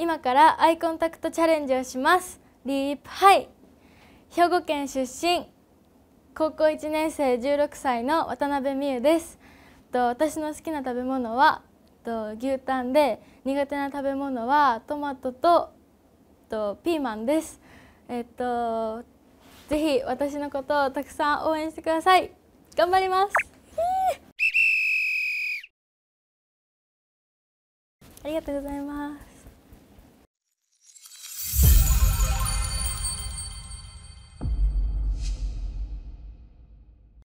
今からアイコンタクトチャレンジをしますリープハイ兵庫県出身高校1年生16歳の渡辺美優ですと私の好きな食べ物はと牛タンで苦手な食べ物はトマトととピーマンですえっとぜひ私のことをたくさん応援してください頑張りますありがとうございます